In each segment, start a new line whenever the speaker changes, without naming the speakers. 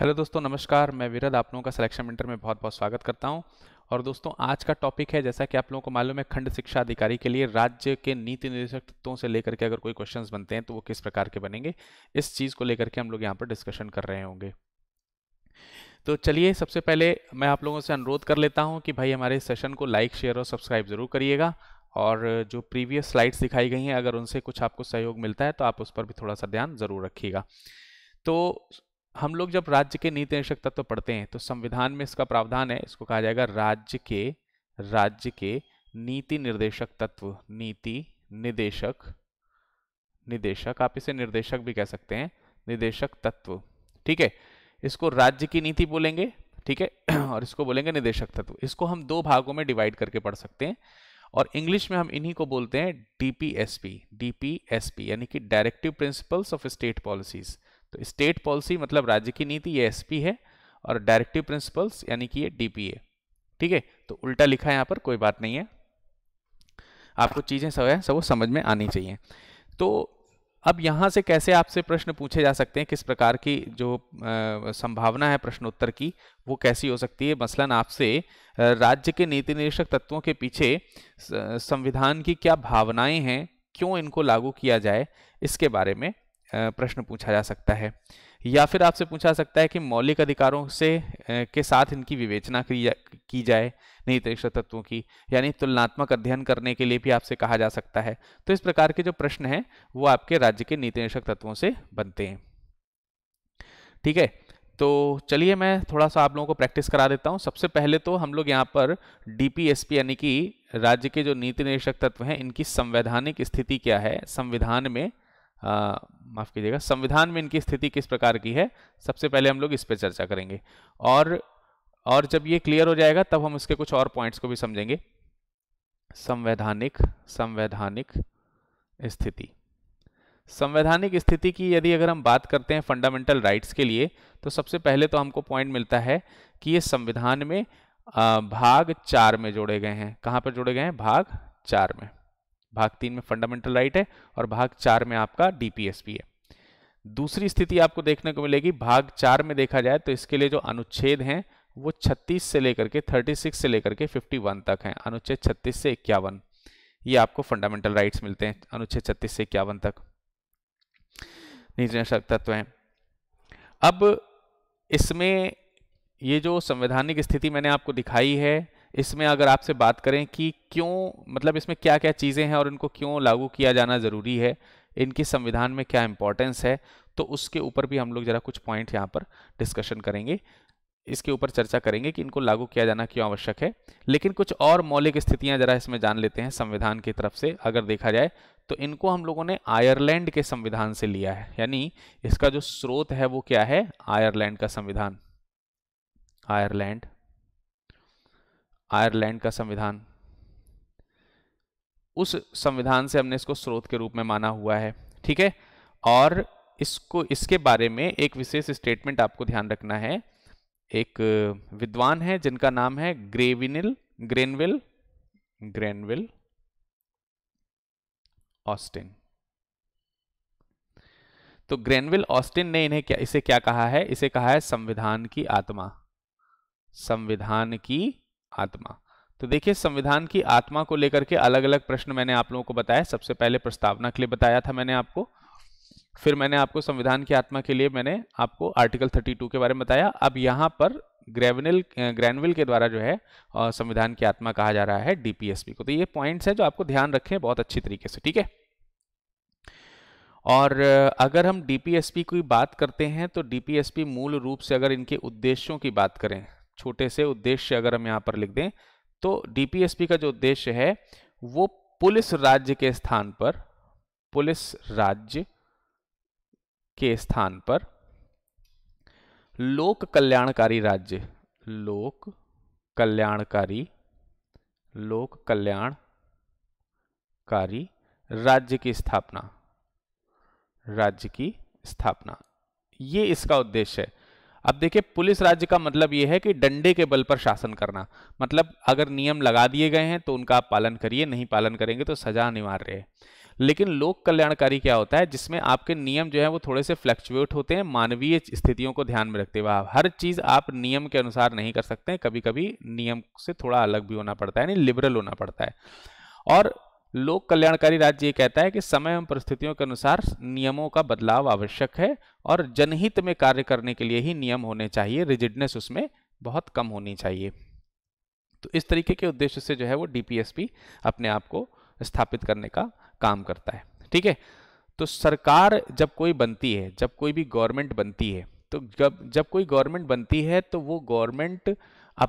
hello दोस्तों नमस्कार मैं वीरद आप लोगों का सिलेक्शन सेंटर में बहुत बहुत स्वागत करता हूं और दोस्तों आज का टॉपिक है जैसा कि आप लोगों को मालूम है खंड शिक्षा अधिकारी के लिए राज्य के नीति निर्देशक तत्वों से लेकर के अगर कोई क्वेश्चंस बनते हैं तो वो किस प्रकार के बनेंगे इस चीज़ को लेकर के हम लोग यहाँ पर डिस्कशन कर रहे होंगे तो चलिए सबसे पहले मैं आप लोगों से अनुरोध कर लेता हूँ कि भाई हमारे सेशन को लाइक शेयर और सब्सक्राइब ज़रूर करिएगा और जो प्रीवियस स्लाइड्स दिखाई गई हैं अगर उनसे कुछ आपको सहयोग मिलता है तो आप उस पर भी थोड़ा सा ध्यान ज़रूर रखिएगा तो हम लोग जब राज्य के नीति निर्देशक तत्व तो पढ़ते हैं तो संविधान में इसका प्रावधान है इसको कहा जाएगा राज्य के राज्य के नीति निर्देशक तत्व नीति निदेशक निदेशक आप इसे निर्देशक भी कह सकते हैं निदेशक तत्व ठीक है इसको राज्य की नीति बोलेंगे ठीक है और इसको बोलेंगे निदेशक तत्व इसको हम दो भागों में डिवाइड करके पढ़ सकते हैं और इंग्लिश में हम इन्हीं को बोलते हैं डीपीएसपी डीपीएसपी यानी कि directive principles of state policies तो स्टेट पॉलिसी मतलब राज्य की नीति ये एसपी है और डायरेक्टिव प्रिंसिपल्स यानी कि ये डीपीए ठीक है तो उल्टा लिखा है यहाँ पर कोई बात नहीं है आपको चीज़ें सब है सब वो समझ में आनी चाहिए तो अब यहाँ से कैसे आपसे प्रश्न पूछे जा सकते हैं किस प्रकार की जो आ, संभावना है प्रश्नोत्तर की वो कैसी हो सकती है मसलन आपसे राज्य के नीति निरीक्षक तत्वों के पीछे संविधान की क्या भावनाएं हैं क्यों इनको लागू किया जाए इसके बारे में प्रश्न पूछा जा सकता है या फिर आपसे पूछा सकता है कि मौलिक अधिकारों से के साथ इनकी विवेचना की, जाए नहीं तीसरे तत्वों की यानी तुलनात्मक अध्ययन करने के लिए भी आपसे कहा जा सकता है तो इस प्रकार के जो प्रश्न हैं वो आपके राज्य के नीति निरीक्षक तत्वों से बनते हैं ठीक है तो चलिए मैं थोड़ा सा आप लोगों को प्रैक्टिस करा देता हूँ सबसे पहले तो हम लोग यहाँ पर डीपीएसपी यानी कि राज्य के जो नीति निरीक्षक तत्व हैं इनकी संवैधानिक स्थिति क्या है संविधान में माफ़ कीजिएगा संविधान में इनकी स्थिति किस प्रकार की है सबसे पहले हम लोग इस पर चर्चा करेंगे और और जब ये क्लियर हो जाएगा तब हम इसके कुछ और पॉइंट्स को भी समझेंगे संवैधानिक संवैधानिक स्थिति संवैधानिक स्थिति की यदि अगर हम बात करते हैं फंडामेंटल राइट्स के लिए तो सबसे पहले तो हमको पॉइंट मिलता है कि ये संविधान में भाग चार में जोड़े गए हैं कहाँ पर जोड़े गए हैं भाग चार में भाग तीन में फंडामेंटल राइट है और भाग चार में आपका डीपीएसपी है दूसरी स्थिति आपको देखने को मिलेगी भाग चार में देखा जाए तो इसके लिए जो अनुच्छेद हैं वो 36 से लेकर के 36 से लेकर के 51 तक हैं अनुच्छेद 36 से इक्यावन ये आपको फंडामेंटल राइट्स मिलते हैं अनुच्छेद 36 से इक्यावन तक निर्देशक तत्व हैं अब इसमें ये जो संवैधानिक स्थिति मैंने आपको दिखाई है इसमें अगर आपसे बात करें कि क्यों मतलब इसमें क्या क्या चीज़ें हैं और इनको क्यों लागू किया जाना ज़रूरी है इनकी संविधान में क्या इम्पोर्टेंस है तो उसके ऊपर भी हम लोग ज़रा कुछ पॉइंट यहाँ पर डिस्कशन करेंगे इसके ऊपर चर्चा करेंगे कि इनको लागू किया जाना क्यों आवश्यक है लेकिन कुछ और मौलिक स्थितियाँ जरा इसमें जान लेते हैं संविधान की तरफ से अगर देखा जाए तो इनको हम लोगों ने आयरलैंड के संविधान से लिया है यानी इसका जो स्रोत है वो क्या है आयरलैंड का संविधान आयरलैंड आयरलैंड का संविधान उस संविधान से हमने इसको स्रोत के रूप में माना हुआ है ठीक है और इसको इसके बारे में एक विशेष स्टेटमेंट आपको ध्यान रखना है एक विद्वान है जिनका नाम है ग्रेविनिल ग्रेनविल ग्रेनविल ऑस्टिन तो ग्रेनविल ऑस्टिन ने इन्हें क्या इसे क्या कहा है इसे कहा है संविधान की आत्मा संविधान की आत्मा तो देखिए संविधान की आत्मा को लेकर के अलग अलग प्रश्न मैंने आप लोगों को बताया सबसे पहले प्रस्तावना के लिए बताया था मैंने आपको फिर मैंने आपको संविधान की आत्मा के लिए मैंने आपको आर्टिकल 32 के बारे में बताया अब यहाँ पर ग्रेविनल ग्रैनविल के द्वारा जो है संविधान की आत्मा कहा जा रहा है डीपीएसपी को तो ये पॉइंट्स है जो आपको ध्यान रखें बहुत अच्छी तरीके से ठीक है और अगर हम डीपीएसपी की बात करते हैं तो डीपीएसपी मूल रूप से अगर इनके उद्देश्यों की बात करें छोटे से उद्देश्य अगर हम यहाँ पर लिख दें तो डीपीएसपी का जो उद्देश्य है वो पुलिस राज्य के स्थान पर पुलिस राज्य के स्थान पर लोक कल्याणकारी राज्य लोक कल्याणकारी लोक कल्याणकारी राज्य की स्थापना राज्य की स्थापना ये इसका उद्देश्य है अब देखिए पुलिस राज्य का मतलब यह है कि डंडे के बल पर शासन करना मतलब अगर नियम लगा दिए गए हैं तो उनका आप पालन करिए नहीं पालन करेंगे तो सजा अनिवार्य है लेकिन लोक कल्याणकारी क्या होता है जिसमें आपके नियम जो है वो थोड़े से फ्लक्चुएट होते हैं मानवीय स्थितियों को ध्यान में रखते हुए आप हर चीज़ आप नियम के अनुसार नहीं कर सकते कभी कभी नियम से थोड़ा अलग भी होना पड़ता है यानी लिबरल होना पड़ता है और लोक कल्याणकारी राज्य ये कहता है कि समय एवं परिस्थितियों के अनुसार नियमों का बदलाव आवश्यक है और जनहित में कार्य करने के लिए ही नियम होने चाहिए रिजिडनेस उसमें बहुत कम होनी चाहिए तो इस तरीके के उद्देश्य से जो है वो डीपीएसपी अपने आप को स्थापित करने का काम करता है ठीक है तो सरकार जब कोई बनती है जब कोई भी गवर्नमेंट बनती है तो जब जब कोई गवर्नमेंट बनती है तो वो गवर्नमेंट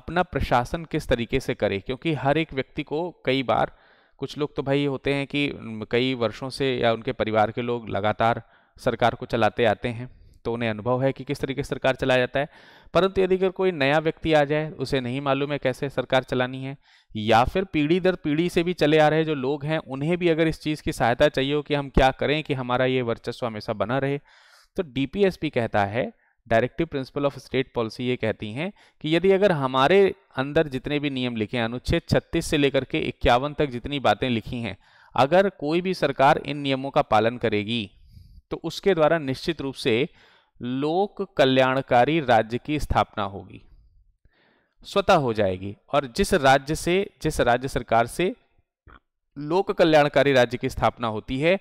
अपना प्रशासन किस तरीके से करे क्योंकि हर एक व्यक्ति को कई बार कुछ लोग तो भाई होते हैं कि कई वर्षों से या उनके परिवार के लोग लगातार सरकार को चलाते आते हैं तो उन्हें अनुभव है कि किस तरीके से सरकार चलाया जाता है परंतु यदि अगर कोई नया व्यक्ति आ जाए उसे नहीं मालूम है कैसे सरकार चलानी है या फिर पीढ़ी दर पीढ़ी से भी चले आ रहे जो लोग हैं उन्हें भी अगर इस चीज़ की सहायता चाहिए हो कि हम क्या करें कि हमारा ये वर्चस्व हमेशा बना रहे तो डी कहता है directive principle of state policy ये कहती हैं कि यदि अगर हमारे अंदर जितने भी नियम लिखे हैं अनुच्छेद 36 से लेकर के इक्यावन तक जितनी बातें लिखी हैं अगर कोई भी सरकार इन नियमों का पालन करेगी तो उसके द्वारा निश्चित रूप से लोक कल्याणकारी राज्य की स्थापना होगी स्वतः हो जाएगी और जिस राज्य से जिस राज्य सरकार से लोक कल्याणकारी राज्य की स्थापना होती है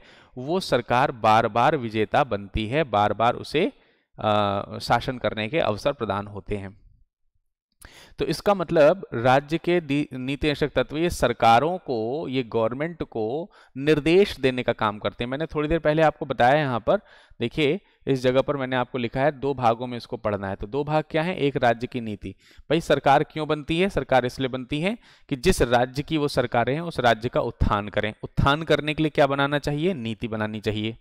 वो सरकार बार बार विजेता बनती है बार बार उसे शासन करने के अवसर प्रदान होते हैं तो इसका मतलब राज्य के नीति तत्व ये सरकारों को ये गवर्नमेंट को निर्देश देने का काम करते हैं मैंने थोड़ी देर पहले आपको बताया यहाँ पर देखिए इस जगह पर मैंने आपको लिखा है दो भागों में इसको पढ़ना है तो दो भाग क्या है एक राज्य की नीति भाई सरकार क्यों बनती है सरकार इसलिए बनती है कि जिस राज्य की वो सरकारें हैं उस राज्य का उत्थान करें उत्थान करने के लिए क्या बनाना चाहिए नीति बनानी चाहिए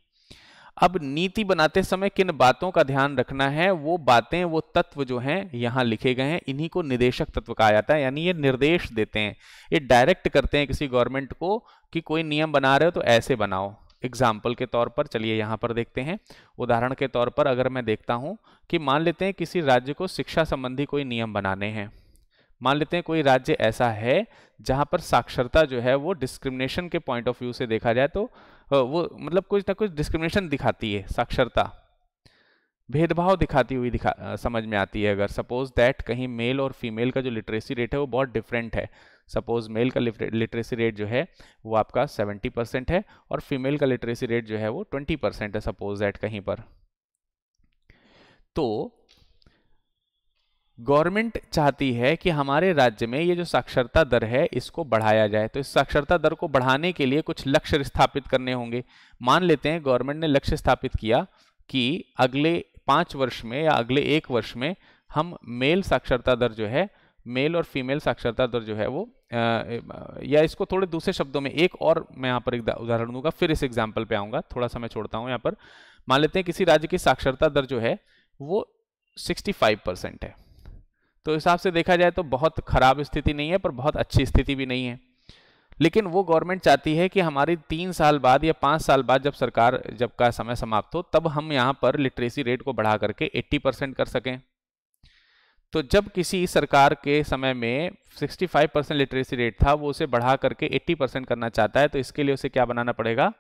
अब नीति बनाते समय किन बातों का ध्यान रखना है वो बातें वो तत्व जो हैं यहाँ लिखे गए हैं इन्हीं को निदेशक तत्व कहा जाता है यानी ये निर्देश देते हैं ये डायरेक्ट करते हैं किसी गवर्नमेंट को कि कोई नियम बना रहे हो तो ऐसे बनाओ एग्जाम्पल के तौर पर चलिए यहाँ पर देखते हैं उदाहरण के तौर पर अगर मैं देखता हूँ कि मान लेते हैं किसी राज्य को शिक्षा संबंधी कोई नियम बनाने हैं मान लेते हैं कोई राज्य ऐसा है जहाँ पर साक्षरता जो है वो डिस्क्रिमिनेशन के पॉइंट ऑफ व्यू से देखा जाए तो वो मतलब कुछ ना कुछ डिस्क्रिमिनेशन दिखाती है साक्षरता भेदभाव दिखाती हुई दिखा समझ में आती है अगर सपोज दैट कहीं मेल और फीमेल का जो लिटरेसी रेट है वो बहुत डिफरेंट है सपोज मेल का लिटरेसी रेट जो है वो आपका 70 परसेंट है और फीमेल का लिटरेसी रेट जो है वो 20 परसेंट है सपोज दैट कहीं पर तो गवर्नमेंट चाहती है कि हमारे राज्य में ये जो साक्षरता दर है इसको बढ़ाया जाए तो इस साक्षरता दर को बढ़ाने के लिए कुछ लक्ष्य स्थापित करने होंगे मान लेते हैं गवर्नमेंट ने लक्ष्य स्थापित किया कि अगले पाँच वर्ष में या अगले एक वर्ष में हम मेल साक्षरता दर जो है मेल और फीमेल साक्षरता दर जो है वो आ, या इसको थोड़े दूसरे शब्दों में एक और मैं यहाँ पर एक उदाहरण दूंगा फिर इस एग्जाम्पल पे आऊँगा थोड़ा सा मैं छोड़ता हूँ यहाँ पर मान लेते हैं किसी राज्य की साक्षरता दर जो है वो 65 परसेंट है तो हिसाब से देखा जाए तो बहुत ख़राब स्थिति नहीं है पर बहुत अच्छी स्थिति भी नहीं है लेकिन वो गवर्नमेंट चाहती है कि हमारी तीन साल बाद या पाँच साल बाद जब सरकार जब का समय समाप्त हो तब हम यहाँ पर लिटरेसी रेट को बढ़ा करके 80 परसेंट कर सकें तो जब किसी सरकार के समय में 65 परसेंट लिटरेसी रेट था वो उसे बढ़ा करके 80 परसेंट करना चाहता है तो इसके लिए उसे क्या बनाना पड़ेगा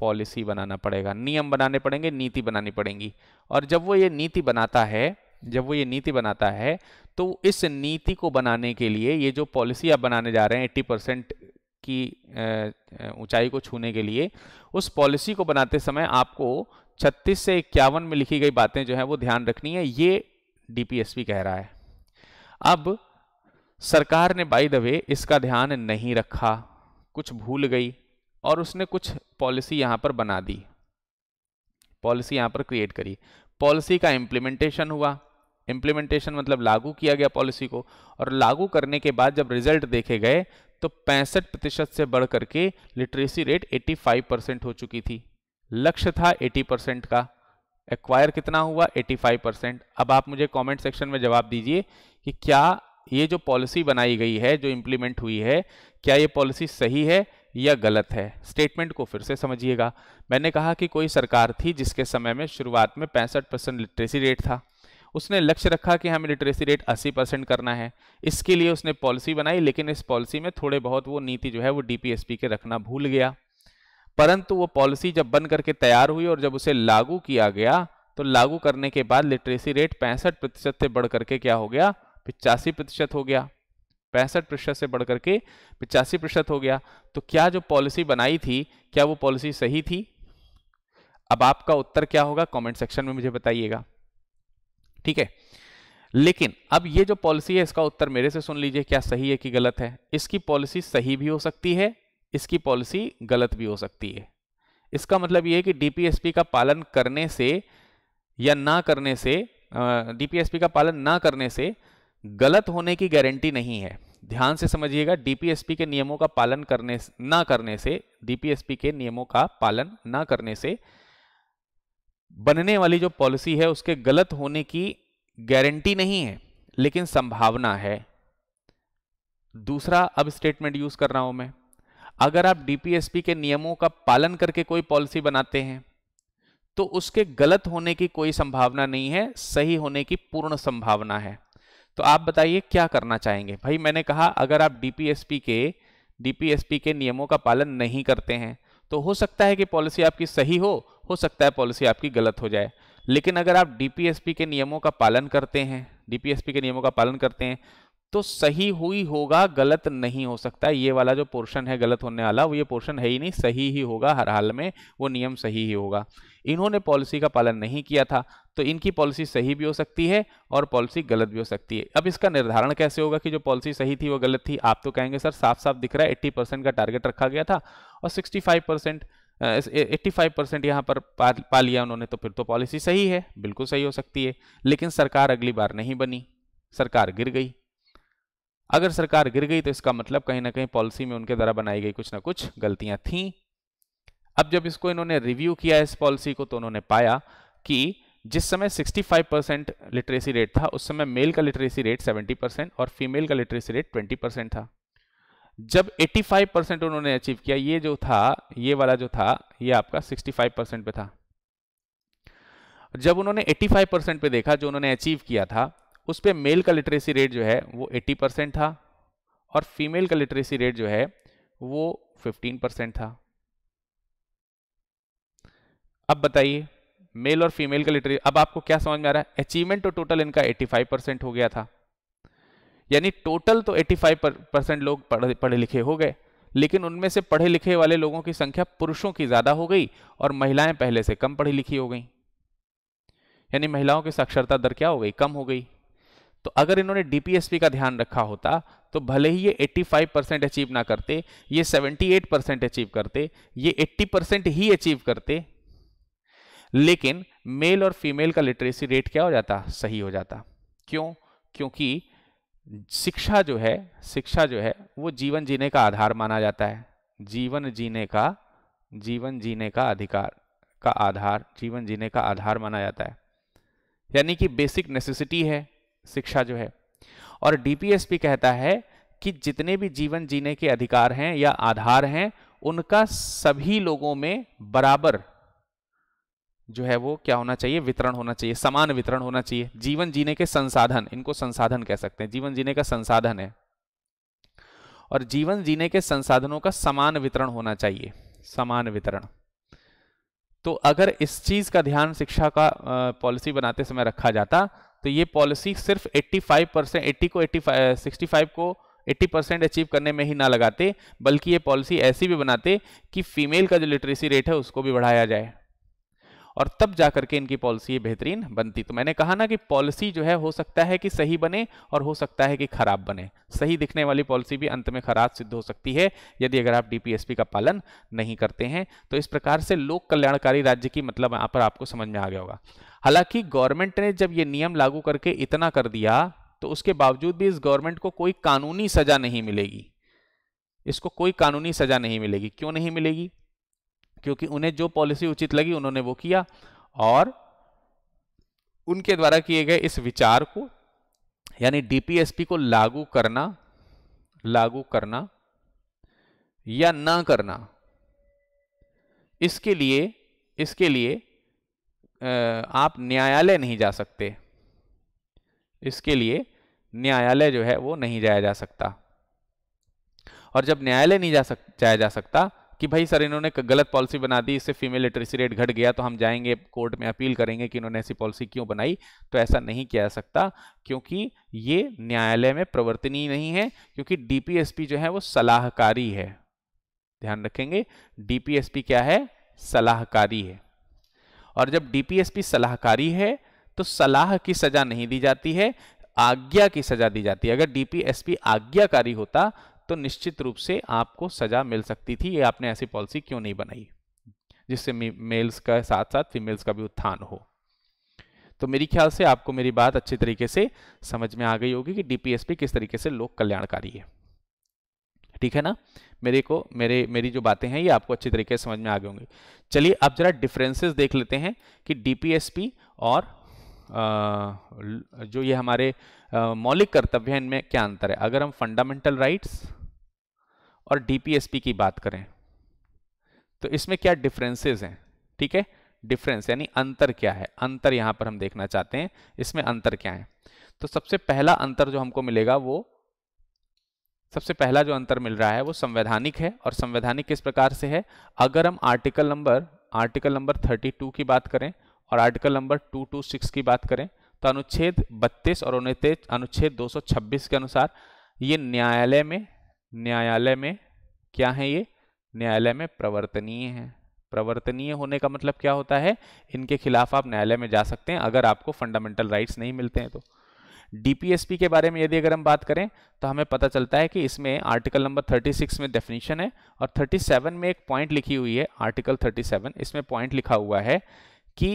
पॉलिसी बनाना पड़ेगा नियम बनाने पड़ेंगे नीति बनानी पड़ेगी और जब वो ये नीति बनाता है जब वो ये नीति बनाता है तो इस नीति को बनाने के लिए ये जो पॉलिसी आप बनाने जा रहे हैं 80 परसेंट की ऊंचाई को छूने के लिए उस पॉलिसी को बनाते समय आपको 36 से इक्यावन में लिखी गई बातें जो है वो ध्यान रखनी है ये डीपीएसपी कह रहा है अब सरकार ने बाई द वे इसका ध्यान नहीं रखा कुछ भूल गई और उसने कुछ पॉलिसी यहां पर बना दी पॉलिसी यहां पर क्रिएट करी पॉलिसी का इम्प्लीमेंटेशन हुआ इम्प्लीमेंटेशन मतलब लागू किया गया पॉलिसी को और लागू करने के बाद जब रिजल्ट देखे गए तो पैंसठ प्रतिशत से बढ़ करके लिटरेसी रेट 85 परसेंट हो चुकी थी लक्ष्य था 80 परसेंट का एक्वायर कितना हुआ 85 परसेंट अब आप मुझे कमेंट सेक्शन में जवाब दीजिए कि क्या ये जो पॉलिसी बनाई गई है जो इम्प्लीमेंट हुई है क्या ये पॉलिसी सही है या गलत है स्टेटमेंट को फिर से समझिएगा मैंने कहा कि कोई सरकार थी जिसके समय में शुरुआत में पैंसठ परसेंट लिटरेसी रेट था उसने लक्ष्य रखा कि हमें लिटरेसी रेट 80 परसेंट करना है इसके लिए उसने पॉलिसी बनाई लेकिन इस पॉलिसी में थोड़े बहुत वो नीति जो है वो डीपीएसपी के रखना भूल गया परंतु वो पॉलिसी जब बन करके तैयार हुई और जब उसे लागू किया गया तो लागू करने के बाद लिटरेसी रेट पैंसठ प्रतिशत से बढ़ करके क्या हो गया पिचासी प्रतिशत हो गया पैंसठ प्रतिशत से बढ़कर के पिचासी प्रतिशत हो गया तो क्या जो पॉलिसी बनाई थी क्या वो पॉलिसी सही थी अब आपका उत्तर क्या होगा कमेंट सेक्शन में मुझे बताइएगा ठीक है लेकिन अब ये जो पॉलिसी है इसका उत्तर मेरे से सुन लीजिए क्या सही है कि गलत है इसकी पॉलिसी सही भी हो सकती है इसकी पॉलिसी गलत भी हो सकती है इसका मतलब ये है कि डीपीएसपी का पालन करने से या ना करने से डीपीएसपी का पालन ना करने से गलत होने की गारंटी नहीं है ध्यान से समझिएगा डीपीएसपी के नियमों का पालन करने ना करने से डीपीएसपी के नियमों का पालन ना करने से बनने वाली जो पॉलिसी है उसके गलत होने की गारंटी नहीं है लेकिन संभावना है दूसरा अब स्टेटमेंट यूज कर रहा हूं मैं अगर आप डीपीएसपी के नियमों का पालन करके कोई पॉलिसी बनाते हैं तो उसके गलत होने की कोई संभावना नहीं है सही होने की पूर्ण संभावना है तो आप बताइए क्या करना चाहेंगे भाई मैंने कहा अगर आप डीपीएसपी के डीपीएसपी के नियमों का पालन नहीं करते हैं तो हो सकता है कि पॉलिसी आपकी सही हो हो सकता है पॉलिसी आपकी गलत हो जाए लेकिन अगर आप डीपीएसपी के नियमों का पालन करते हैं डीपीएसपी के नियमों का पालन करते हैं तो सही हुई होगा गलत नहीं हो सकता ये वाला जो पोर्शन है गलत होने वाला वो ये पोर्शन है ही नहीं सही ही होगा हर हाल में वो नियम सही ही होगा इन्होंने पॉलिसी का पालन नहीं किया था तो इनकी पॉलिसी सही भी हो सकती है और पॉलिसी गलत भी हो सकती है अब इसका निर्धारण कैसे होगा कि जो पॉलिसी सही थी वो गलत थी आप तो कहेंगे सर साफ साफ दिख रहा है एट्टी परसेंट का टारगेट रखा गया था और sixty five percent eighty five percent यहाँ पर पा, पा लिया उन्होंने तो फिर तो पॉलिसी सही है बिल्कुल सही हो सकती है लेकिन सरकार अगली बार नहीं बनी सरकार गिर गई अगर सरकार गिर गई तो इसका मतलब कहीं ना कहीं पॉलिसी में उनके द्वारा बनाई गई कुछ ना कुछ गलतियां थीं अब जब इसको इन्होंने रिव्यू किया इस पॉलिसी को तो उन्होंने पाया कि जिस समय 65 परसेंट लिटरेसी रेट था उस समय मेल का लिटरेसी रेट 70 परसेंट और फीमेल का लिटरेसी रेट 20 परसेंट था जब 85 परसेंट उन्होंने अचीव किया ये जो था ये वाला जो था ये आपका 65 परसेंट पे था जब उन्होंने 85 परसेंट पे देखा जो उन्होंने अचीव किया था उस पर मेल का लिटरेसी रेट जो है वो एट्टी परसेंट था और फीमेल का लिटरेसी रेट जो है वो फिफ्टीन परसेंट था अब बताइए मेल और फीमेल का लिटरेचर अब आपको क्या समझ में आ रहा है अचीवमेंट तो टोटल इनका 85 परसेंट हो गया था यानी टोटल तो 85 परसेंट लोग पढ़े, पढ़े लिखे हो गए लेकिन उनमें से पढ़े लिखे वाले लोगों की संख्या पुरुषों की ज़्यादा हो गई और महिलाएं पहले से कम पढ़ी लिखी हो गई यानी महिलाओं की साक्षरता दर क्या हो गई कम हो गई तो अगर इन्होंने डीपीएसपी का ध्यान रखा होता तो भले ही ये 85 परसेंट अचीव ना करते ये 78 परसेंट अचीव करते ये 80 परसेंट ही अचीव करते लेकिन मेल और फीमेल का लिटरेसी रेट क्या हो जाता सही हो जाता क्यों क्योंकि शिक्षा जो है शिक्षा जो है वो जीवन जीने का आधार माना जाता है जीवन जीने का जीवन जीने का अधिकार का आधार जीवन जीने का आधार माना जाता है यानी कि बेसिक नेसेसिटी है शिक्षा जो है और डीपीएसपी कहता है कि जितने भी जीवन जीने के अधिकार हैं या आधार हैं उनका सभी लोगों में बराबर जो है वो क्या होना चाहिए वितरण होना चाहिए समान वितरण होना चाहिए जीवन जीने के संसाधन इनको संसाधन कह सकते हैं जीवन जीने का संसाधन है और जीवन जीने के संसाधनों का समान वितरण होना चाहिए समान वितरण तो अगर इस चीज का ध्यान शिक्षा का पॉलिसी बनाते समय रखा जाता तो ये पॉलिसी सिर्फ 85 परसेंट एट्टी को 85 65 को 80 परसेंट अचीव करने में ही ना लगाते बल्कि ये पॉलिसी ऐसी भी बनाते कि फीमेल का जो लिटरेसी रेट है उसको भी बढ़ाया जाए और तब जाकर के इनकी पॉलिसी बेहतरीन बनती तो मैंने कहा ना कि पॉलिसी जो है हो सकता है कि सही बने और हो सकता है कि खराब बने सही दिखने वाली पॉलिसी भी अंत में खराब सिद्ध हो सकती है यदि अगर आप डीपीएसपी का पालन नहीं करते हैं तो इस प्रकार से लोक कल्याणकारी राज्य की मतलब यहाँ पर आपको समझ में आ गया होगा हालांकि गवर्नमेंट ने जब ये नियम लागू करके इतना कर दिया तो उसके बावजूद भी इस गवर्नमेंट को कोई कानूनी सजा नहीं मिलेगी इसको कोई कानूनी सजा नहीं मिलेगी क्यों नहीं मिलेगी क्योंकि उन्हें जो पॉलिसी उचित लगी उन्होंने वो किया और उनके द्वारा किए गए इस विचार को यानी डीपीएसपी को लागू करना लागू करना या ना करना इसके लिए इसके लिए आप न्यायालय नहीं जा सकते इसके लिए न्यायालय जो है वो नहीं जाया जा सकता और जब न्यायालय नहीं जा सक जाया जा सकता कि भाई सर इन्होंने गलत पॉलिसी बना दी इससे फीमेल लिटरेसी रेट घट गया तो हम जाएंगे कोर्ट में अपील करेंगे कि इन्होंने ऐसी पॉलिसी क्यों बनाई तो ऐसा नहीं किया जा सकता क्योंकि ये न्यायालय में प्रवर्तनीय नहीं है क्योंकि डीपीएसपी जो है वो सलाहकारी है ध्यान रखेंगे डीपीएसपी क्या है सलाहकारी है और जब डीपीएसपी सलाहकारी है तो सलाह की सजा नहीं दी जाती है आज्ञा की सजा दी जाती है अगर डीपीएसपी आज्ञाकारी होता तो निश्चित रूप से आपको सजा मिल सकती थी ये आपने ऐसी पॉलिसी क्यों नहीं बनाई जिससे मेल्स का साथ साथ फीमेल्स का भी उत्थान हो तो मेरी ख्याल से आपको मेरी बात अच्छे तरीके से समझ में आ गई होगी कि डीपीएसपी किस तरीके से लोक कल्याणकारी है ठीक है ना मेरे को मेरे मेरी जो बातें हैं ये आपको अच्छी तरीके से समझ में आ गई होंगी चलिए अब जरा डिफरेंसेस देख लेते हैं कि डीपीएसपी और जो ये हमारे मौलिक कर्तव्य हैं इनमें क्या अंतर है अगर हम फंडामेंटल राइट्स और डीपीएसपी की बात करें तो इसमें क्या डिफरेंसेस हैं ठीक है डिफरेंस यानी अंतर क्या है अंतर यहां पर हम देखना चाहते हैं इसमें अंतर क्या है तो सबसे पहला अंतर जो हमको मिलेगा वो सबसे पहला जो अंतर मिल रहा है वो संवैधानिक है और संवैधानिक किस प्रकार से है अगर हम आर्टिकल नंबर आर्टिकल नंबर 32 की बात करें और आर्टिकल नंबर 226 की बात करें तो अनुच्छेद 32 और उनतीस अनुच्छेद 226 के अनुसार ये न्यायालय में न्यायालय में क्या है ये न्यायालय में प्रवर्तनीय है प्रवर्तनीय होने का मतलब क्या होता है इनके खिलाफ आप न्यायालय में जा सकते हैं अगर आपको फंडामेंटल राइट्स नहीं मिलते हैं तो डीपीएसपी के बारे में यदि अगर हम बात करें तो हमें पता चलता है कि इसमें आर्टिकल नंबर 36 में डेफिनेशन है और 37 में एक पॉइंट लिखी हुई है आर्टिकल 37 इसमें पॉइंट लिखा हुआ है कि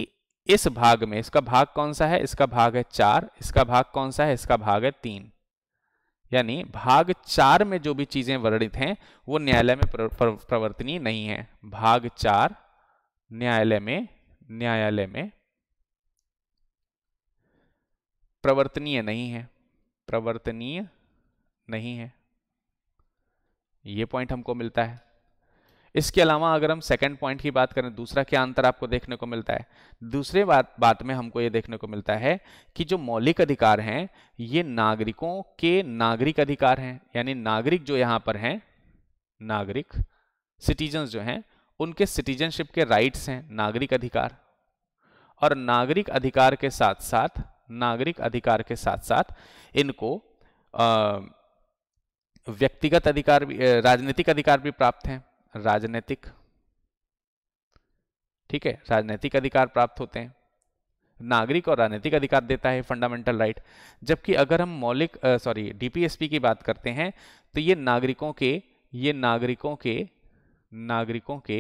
इस भाग में इसका भाग कौन सा है इसका भाग है चार इसका भाग कौन सा है इसका भाग है तीन यानी भाग चार में जो भी चीजें वर्णित हैं वो न्यायालय में प्रवर्तनीय नहीं है भाग चार न्यायालय में न्यायालय में प्रवर्तनीय नहीं है प्रवर्तनीय नहीं है ये पॉइंट हमको मिलता है इसके अलावा अगर हम सेकंड पॉइंट की बात करें दूसरा क्या अंतर आपको देखने को मिलता है दूसरे बात बात में हमको ये देखने को मिलता है कि जो मौलिक अधिकार हैं ये नागरिकों के नागरिक अधिकार हैं यानी नागरिक जो यहाँ पर हैं नागरिक सिटीजन्स जो हैं उनके सिटीजनशिप के राइट्स हैं नागरिक अधिकार और नागरिक अधिकार के साथ साथ नागरिक अधिकार के साथ साथ इनको आ, व्यक्तिगत अधिकार भी राजनीतिक अधिकार भी प्राप्त हैं राजनीतिक ठीक है राजनीतिक अधिकार प्राप्त होते हैं नागरिक और राजनीतिक अधिकार देता है फंडामेंटल राइट जबकि अगर हम मौलिक सॉरी डीपीएसपी की बात करते हैं तो ये नागरिकों के ये नागरिकों के नागरिकों के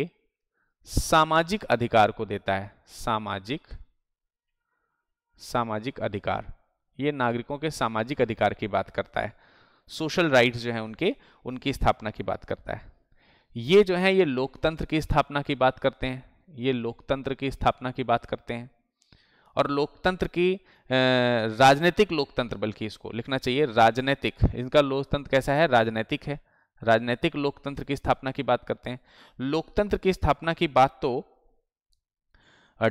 सामाजिक अधिकार को देता है सामाजिक सामाजिक अधिकार ये नागरिकों के सामाजिक अधिकार की बात करता है सोशल राइट्स जो है उनके उनकी स्थापना की बात करता है ये जो है ये लोकतंत्र की स्थापना की बात करते हैं ये लोकतंत्र की स्थापना की बात करते हैं और लोकतंत्र की राजनीतिक लोकतंत्र बल्कि इसको लिखना चाहिए राजनीतिक इनका लोकतंत्र कैसा है राजनीतिक है राजनीतिक लोकतंत्र की स्थापना की बात करते हैं लोकतंत्र की स्थापना की बात तो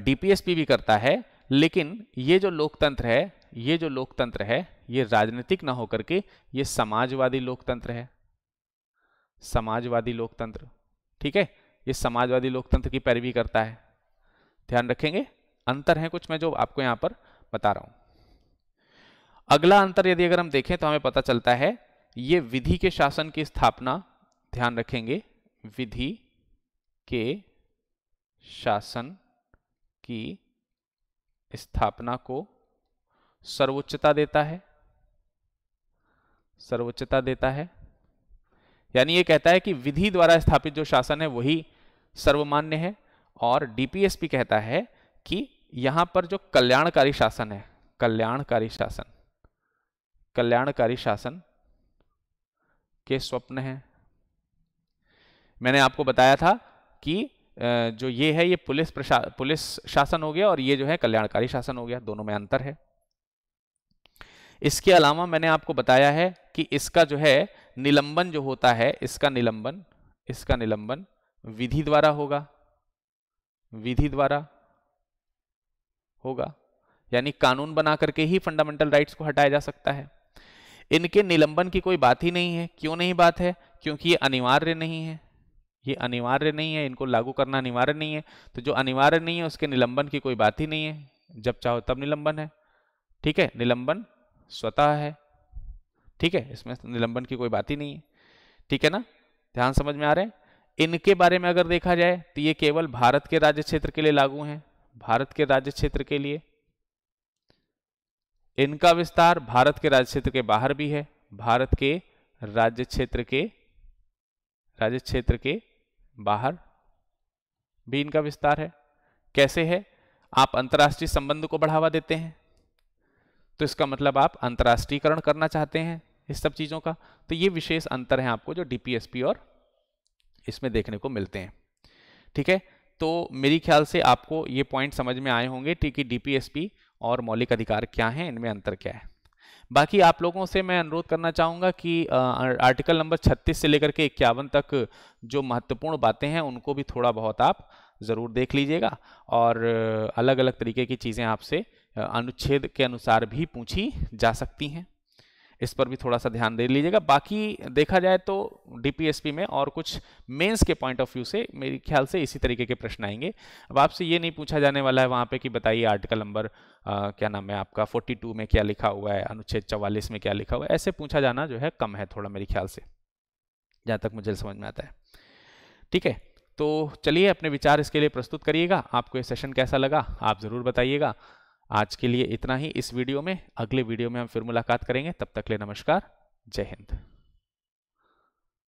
डीपीएसपी भी करता है लेकिन ये जो लोकतंत्र है ये जो लोकतंत्र है ये राजनीतिक ना होकर के ये समाजवादी लोकतंत्र है समाजवादी लोकतंत्र ठीक है ये समाजवादी लोकतंत्र की पैरवी करता है ध्यान रखेंगे अंतर है कुछ मैं जो आपको यहां पर बता रहा हूं अगला अंतर यदि अगर हम देखें तो हमें पता चलता है ये विधि के शासन की स्थापना ध्यान रखेंगे विधि के शासन की स्थापना को सर्वोच्चता देता है सर्वोच्चता देता है यानी ये कहता है कि विधि द्वारा स्थापित जो शासन है वही सर्वमान्य है और डीपीएसपी कहता है कि यहां पर जो कल्याणकारी शासन है कल्याणकारी शासन कल्याणकारी शासन के स्वप्न है मैंने आपको बताया था कि जो ये है ये पुलिस प्रशा पुलिस शासन हो गया और ये जो है कल्याणकारी शासन हो गया दोनों में अंतर है इसके अलावा मैंने आपको बताया है कि इसका जो है निलंबन जो होता है इसका निलंबन इसका निलंबन विधि द्वारा होगा विधि द्वारा होगा यानी कानून बना करके ही फंडामेंटल राइट्स को हटाया जा सकता है इनके निलंबन की कोई बात ही नहीं है क्यों नहीं बात है क्योंकि ये अनिवार्य नहीं है ये अनिवार्य नहीं है इनको लागू करना अनिवार्य नहीं है तो जो अनिवार्य नहीं है उसके निलंबन की कोई बात ही नहीं है जब चाहो तब निलंबन है ठीक है निलंबन स्वतः है ठीक है इसमें निलंबन की कोई बात ही नहीं है ठीक है ना ध्यान समझ में आ रहे हैं इनके बारे में अगर देखा जाए तो ये केवल भारत के राज्य क्षेत्र के लिए लागू हैं भारत के राज्य क्षेत्र के लिए इनका विस्तार भारत के राज्य क्षेत्र के बाहर भी है भारत के राज्य क्षेत्र के राज्य क्षेत्र के बाहर भी इनका विस्तार है कैसे है आप अंतर्राष्ट्रीय संबंध को बढ़ावा देते हैं तो इसका मतलब आप अंतर्राष्ट्रीयकरण करना चाहते हैं इस सब चीज़ों का तो ये विशेष अंतर है आपको जो डीपीएसपी और इसमें देखने को मिलते हैं ठीक है तो मेरी ख्याल से आपको ये पॉइंट समझ में आए होंगे है डीपीएसपी और मौलिक अधिकार क्या हैं इनमें अंतर क्या है बाकी आप लोगों से मैं अनुरोध करना चाहूँगा कि आर्टिकल नंबर 36 से लेकर के इक्यावन तक जो महत्वपूर्ण बातें हैं उनको भी थोड़ा बहुत आप ज़रूर देख लीजिएगा और अलग अलग तरीके की चीज़ें आपसे अनुच्छेद के अनुसार भी पूछी जा सकती हैं इस पर भी थोड़ा सा ध्यान दे लीजिएगा बाकी देखा जाए तो डीपीएसपी में और कुछ मेंस के पॉइंट ऑफ व्यू से मेरे ख्याल से इसी तरीके के प्रश्न आएंगे अब आपसे ये नहीं पूछा जाने वाला है वहाँ पे कि बताइए आर्टिकल नंबर क्या नाम है आपका 42 में क्या लिखा हुआ है अनुच्छेद 44 में क्या लिखा हुआ है ऐसे पूछा जाना जो है कम है थोड़ा मेरे ख्याल से जहाँ तक मुझे समझ में आता है ठीक है तो चलिए अपने विचार इसके लिए प्रस्तुत करिएगा आपको ये सेशन कैसा लगा आप ज़रूर बताइएगा आज के लिए इतना ही इस वीडियो में अगले वीडियो में हम फिर मुलाकात करेंगे तब तक ले नमस्कार जय हिंद